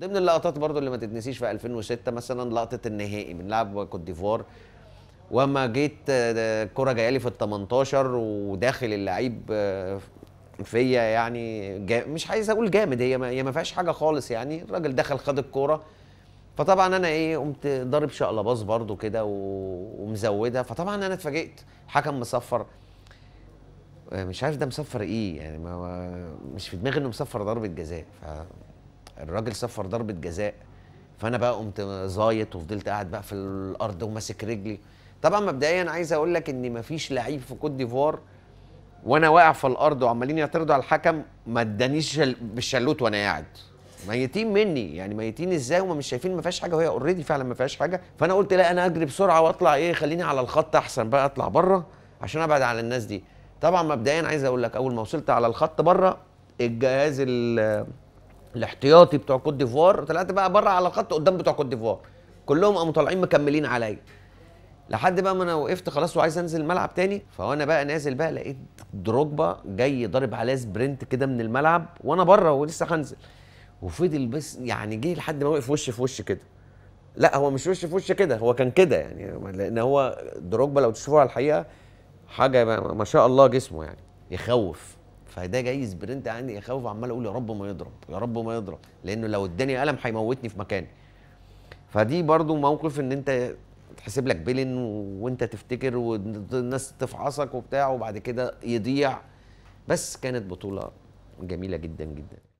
ضمن اللقطات برضو اللي ما تتنسيش في 2006 مثلا لقطه النهائي لعب كوت ديفوار وما جيت الكره آه، جايه لي في ال 18 وداخل اللعيب آه، فيا يعني مش عايز اقول جامد هي ما, هي ما فيهاش حاجه خالص يعني الراجل دخل خد الكوره فطبعا انا ايه قمت ضارب شقلباص برضو كده ومزودها فطبعا انا اتفاجئت حكم مصفر آه، مش عارف ده مصفر ايه يعني ما مش في دماغي انه مصفر ضربه جزاء ف الراجل صفر ضربه جزاء فانا بقى قمت زايط وفضلت قاعد بقى في الارض وماسك رجلي طبعا مبدئيا عايز اقول لك ان مفيش لعيب في كوت ديفوار وانا واقع في الارض وعمالين يعترضوا على الحكم ما ادانيش بالشلوت وانا قاعد ميتين مني يعني ميتين ازاي وما مش شايفين ما فيهاش حاجه وهي اوريدي فعلا ما فيهاش حاجه فانا قلت لا انا اجري بسرعه واطلع ايه خليني على الخط احسن بقى اطلع بره عشان ابعد عن الناس دي طبعا مبدئيا عايز اقول لك اول ما وصلت على الخط بره الجهاز الاحتياطي بتوع كوت ديفوار طلعت بقى بره على الخط قدام بتوع كوت ديفوار كلهم قاموا طالعين مكملين عليا لحد بقى ما انا وقفت خلاص وعايز انزل الملعب تاني فانا بقى نازل بقى لقيت دروجبا جاي ضارب عليا سبرنت كده من الملعب وانا بره ولسه هنزل وفضل بس يعني جه لحد ما وقف وش في وش كده لا هو مش وش في وش كده هو كان كده يعني لان هو دروجبا لو تشوفوها على الحقيقه حاجه ما شاء الله جسمه يعني يخوف فده جاي سبرنت عندي يخوف عمال اقول يا رب ما يضرب يا رب ما يضرب لانه لو اداني قلم هيموتني في مكاني فدي برضو موقف ان انت تحسب لك بلن وانت تفتكر والناس تفحصك وبتاع وبعد كده يضيع بس كانت بطوله جميله جدا جدا